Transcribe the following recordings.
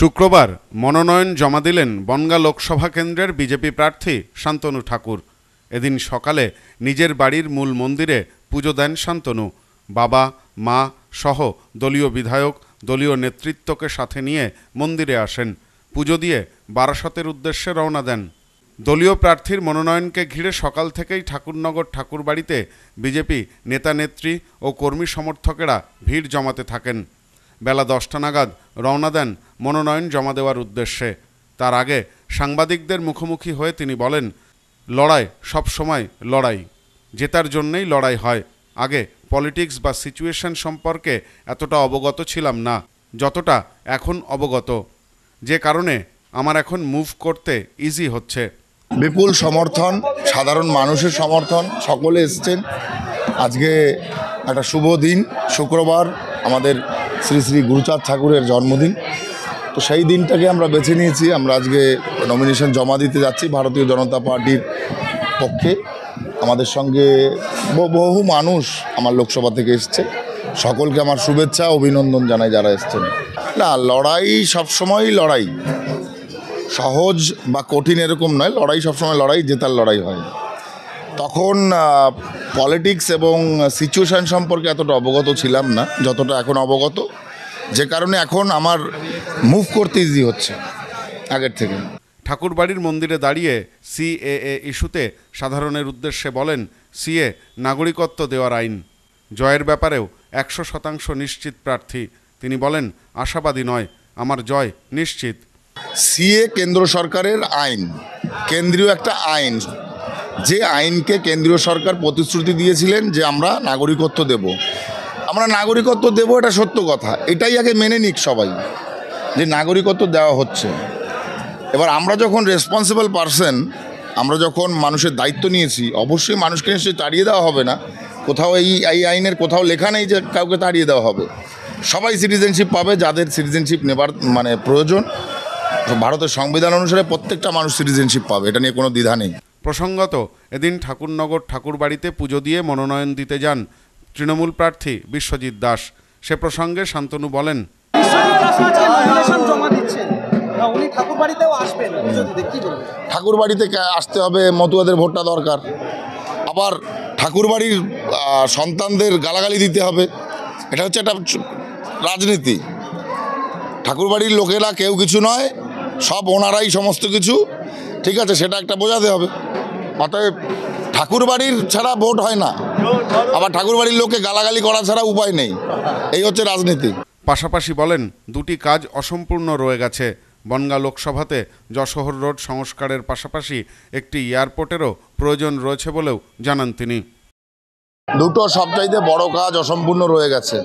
শুক্রবার মনোনয়ন জমা দিলেন বনগা লোকসভা কেন্দ্রের বিজেপি প্রার্থী শান্তনু ঠাকুর এদিন সকালে নিজের বাড়ির মূল মন্দিরে পুজো দেন শান্তনু বাবা মা সহ দলীয় বিধায়ক দলীয় নেতৃত্বকে সাথে নিয়ে মন্দিরে আসেন পুজো দিয়ে বারাসতের উদ্দেশ্যে রওনা দেন দলীয় প্রার্থীর মনোনয়নকে ঘিরে সকাল থেকেই ঠাকুরনগর ঠাকুরবাড়িতে বিজেপি নেতা নেত্রী ও কর্মী সমর্থকেরা ভিড় জমাতে থাকেন বেলা দশটা নাগাদ রওনা দেন মনোনয়ন জমা দেওয়ার উদ্দেশ্যে তার আগে সাংবাদিকদের মুখোমুখি হয়ে তিনি বলেন লড়াই সব সময় লড়াই জেতার জন্যেই লড়াই হয় আগে পলিটিক্স বা সিচুয়েশন সম্পর্কে এতটা অবগত ছিলাম না যতটা এখন অবগত যে কারণে আমার এখন মুভ করতে ইজি হচ্ছে বিপুল সমর্থন সাধারণ মানুষের সমর্থন সকলে এসছেন আজকে একটা শুভ দিন শুক্রবার আমাদের শ্রী শ্রী গুরুচাঁদ ঠাকুরের জন্মদিন তো সেই দিনটাকে আমরা বেছে নিয়েছি আমরা আজকে নমিনেশন জমা দিতে যাচ্ছি ভারতীয় জনতা পার্টির পক্ষে আমাদের সঙ্গে বহু মানুষ আমার লোকসভা থেকে এসছে সকলকে আমার শুভেচ্ছা অভিনন্দন জানাই যারা এসছেন না লড়াই সবসময় লড়াই সহজ বা কঠিন এরকম নয় লড়াই সবসময় লড়াই জেতার লড়াই হয় তখন পলিটিক্স এবং সিচুয়েশান সম্পর্কে এতটা অবগত ছিলাম না যতটা এখন অবগত যে কারণে এখন আমার মুভ করতে ইজি হচ্ছে আগের থেকে ঠাকুরবাড়ির মন্দিরে দাঁড়িয়ে সিএএ ইস্যুতে সাধারণের উদ্দেশ্যে বলেন সিএ নাগরিকত্ব দেওয়ার আইন জয়ের ব্যাপারেও একশো শতাংশ নিশ্চিত প্রার্থী তিনি বলেন আশাবাদী নয় আমার জয় নিশ্চিত সিএ কেন্দ্র সরকারের আইন কেন্দ্রীয় একটা আইন যে আইনকে কেন্দ্রীয় সরকার প্রতিশ্রুতি দিয়েছিলেন যে আমরা নাগরিকত্ব দেব আমরা নাগরিকত্ব দেব এটা সত্য কথা এটাই আগে মেনে নিক সবাই যে নাগরিকত্ব দেওয়া হচ্ছে এবার আমরা যখন রেসপন্সিবল পারসন আমরা যখন মানুষের দায়িত্ব নিয়েছি অবশ্যই মানুষকে নিশ্চয়ই তাড়িয়ে দেওয়া হবে না কোথাও এই এই আইনের কোথাও লেখা নেই যে কাউকে তাড়িয়ে দেওয়া হবে সবাই সিটিজেনশিপ পাবে যাদের সিটিজেনশিপ নেবার মানে প্রয়োজন ভারতের সংবিধান অনুসারে প্রত্যেকটা মানুষ সিটিজেনশিপ পাবে এটা নিয়ে কোনো দ্বিধা নেই প্রসঙ্গত এদিন ঠাকুরনগর ঠাকুরবাড়িতে পুজো দিয়ে মনোনয়ন দিতে যান তৃণমূল প্রার্থী বিশ্বজিৎ দাস সে প্রসঙ্গে শান্তনু বলেন ঠাকুর বাড়িতে আসতে হবে মতুয়াদের ভোটটা দরকার আবার ঠাকুর বাড়ির সন্তানদের গালাগালি দিতে হবে এটা হচ্ছে একটা রাজনীতি ঠাকুর বাড়ির লোকেরা কেউ কিছু নয় সব ওনারাই সমস্ত কিছু ঠিক আছে সেটা একটা বোঝাতে হবে অতএব ঠাকুর বাড়ির ছাড়া ভোট হয় না আবার ঠাকুর বাড়ির লোককে গালাগালি করা ছাড়া উপায় নেই এই হচ্ছে রাজনীতি পাশাপাশি বলেন দুটি কাজ অসম্পূর্ণ রয়ে গেছে বনগা লোকসভাতে যশোহর রোড সংস্কারের পাশাপাশি একটি এয়ারপোর্টেরও প্রয়োজন রয়েছে বলেও জানান তিনি দুটো সবচাইতে বড় কাজ অসম্পূর্ণ রয়ে গেছে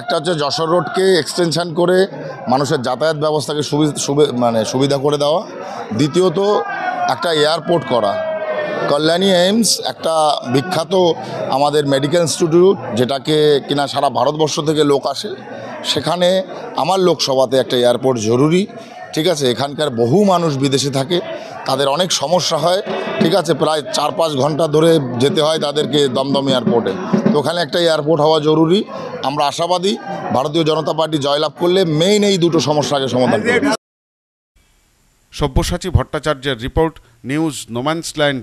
একটা হচ্ছে যশোর রোডকে এক্সটেনশান করে মানুষের যাতায়াত ব্যবস্থাকে সুবি মানে সুবিধা করে দেওয়া দ্বিতীয়ত একটা এয়ারপোর্ট করা কল্যাণী এইমস একটা বিখ্যাত আমাদের মেডিকেল ইনস্টিটিউট যেটাকে কিনা সারা ভারতবর্ষ থেকে লোক আসে সেখানে আমার লোকসভাতে একটা এয়ারপোর্ট জরুরি ঠিক আছে এখানকার বহু মানুষ বিদেশে থাকে তাদের অনেক সমস্যা হয় ঠিক আছে প্রায় চার পাঁচ ঘন্টা ধরে যেতে হয় তাদেরকে দমদম এয়ারপোর্টে তো ওখানে একটা এয়ারপোর্ট হওয়া জরুরি আমরা আশাবাদী ভারতীয় জনতা পার্টি জয়লাভ করলে মেইন এই দুটো সমস্যাকে সমাধান সব্যসাচী ভট্টাচার্যের রিপোর্ট নিউজ নোম্যান্সল্যান্ড